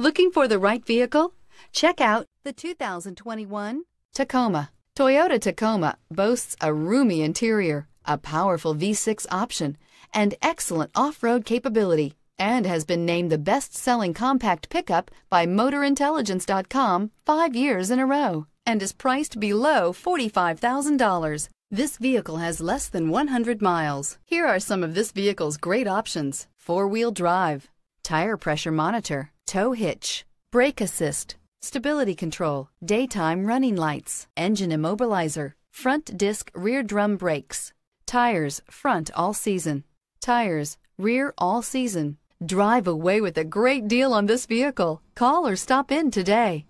Looking for the right vehicle? Check out the 2021 Tacoma. Toyota Tacoma boasts a roomy interior, a powerful V6 option, and excellent off-road capability, and has been named the best-selling compact pickup by MotorIntelligence.com five years in a row, and is priced below $45,000. This vehicle has less than 100 miles. Here are some of this vehicle's great options. Four-wheel drive, tire pressure monitor, tow hitch, brake assist, stability control, daytime running lights, engine immobilizer, front disc rear drum brakes, tires front all season, tires rear all season. Drive away with a great deal on this vehicle. Call or stop in today.